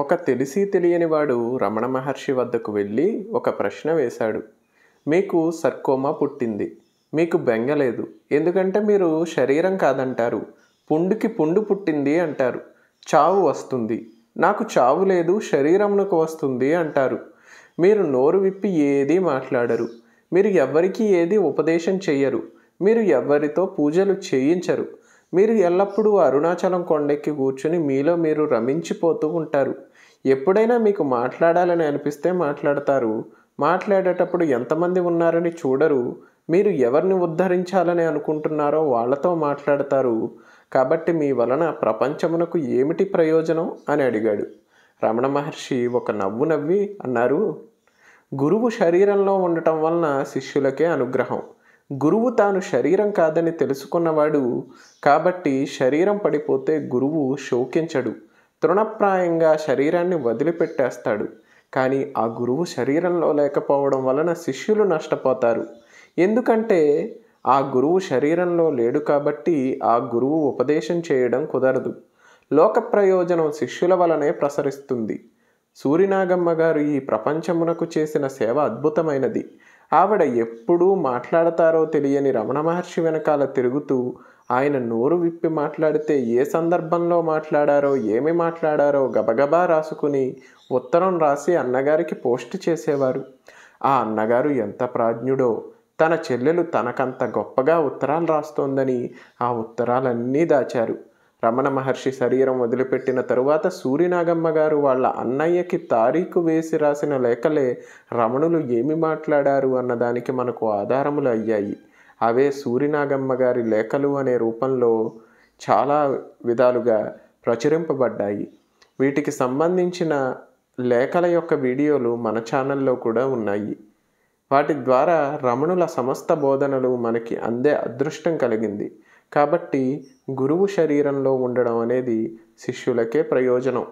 ఒక తెలిసి తెలియనివాడు రమణ మహర్షి వద్దకు వెళ్ళి ఒక ప్రశ్న వేశాడు మీకు సర్కోమా పుట్టింది మీకు బెంగలేదు ఎందుకంటే మీరు శరీరం కాదంటారు పుండుకి పుండు పుట్టింది అంటారు చావు వస్తుంది నాకు చావు లేదు శరీరంకు వస్తుంది అంటారు మీరు నోరు విప్పి ఏదీ మాట్లాడరు మీరు ఎవరికి ఏది ఉపదేశం చెయ్యరు మీరు ఎవరితో పూజలు చేయించరు మీరు ఎల్లప్పుడూ అరుణాచలం కొండెక్కి కూర్చుని మీలో మీరు రమించిపోతూ ఉంటారు ఎప్పుడైనా మీకు మాట్లాడాలని అనిపిస్తే మాట్లాడతారు మాట్లాడేటప్పుడు ఎంతమంది ఉన్నారని చూడరు మీరు ఎవరిని ఉద్ధరించాలని అనుకుంటున్నారో వాళ్ళతో మాట్లాడతారు కాబట్టి మీ వలన ప్రపంచమునకు ఏమిటి ప్రయోజనం అని అడిగాడు రమణ మహర్షి ఒక నవ్వు నవ్వి అన్నారు గురువు శరీరంలో ఉండటం వలన శిష్యులకే అనుగ్రహం గురువు తాను శరీరం కాదని తెలుసుకున్నవాడు కాబట్టి శరీరం పడిపోతే గురువు శోకించడు తృణప్రాయంగా శరీరాన్ని వదిలిపెట్టేస్తాడు కానీ ఆ గురువు శరీరంలో లేకపోవడం వలన శిష్యులు నష్టపోతారు ఎందుకంటే ఆ గురువు శరీరంలో లేడు కాబట్టి ఆ గురువు ఉపదేశం చేయడం కుదరదు లోక ప్రయోజనం శిష్యుల వలనే ప్రసరిస్తుంది సూర్యనాగమ్మ గారు ఈ ప్రపంచమునకు చేసిన సేవ అద్భుతమైనది ఆవిడ ఎప్పుడూ మాట్లాడతారో తెలియని రమణ మహర్షి వెనకాల తిరుగుతూ ఆయన నోరు విప్పి మాట్లాడితే ఏ సందర్భంలో మాట్లాడారో ఏమి మాట్లాడారో గబగబా రాసుకుని ఉత్తరం రాసి అన్నగారికి పోస్ట్ చేసేవారు ఆ అన్నగారు ఎంత ప్రాజ్ఞుడో తన చెల్లెలు తనకంత గొప్పగా ఉత్తరాలు రాస్తోందని ఆ ఉత్తరాలన్నీ దాచారు రమణ మహర్షి శరీరం వదిలిపెట్టిన తరువాత సూర్యనాగమ్మ గారు వాళ్ళ అన్నయ్యకి తారీఖు వేసి రాసిన లేఖలే రమణులు ఏమి మాట్లాడారు అన్నదానికి మనకు ఆధారములు అయ్యాయి అవే సూరినాగమ్మ గారి లేఖలు అనే రూపంలో చాలా విధాలుగా ప్రచురింపబడ్డాయి వీటికి సంబంధించిన లేఖల యొక్క వీడియోలు మన ఛానల్లో కూడా ఉన్నాయి వాటి ద్వారా రమణుల సమస్త బోధనలు మనకి అందే అదృష్టం కలిగింది కాబట్టి గురువు శరీరంలో ఉండడం అనేది శిష్యులకే ప్రయోజనం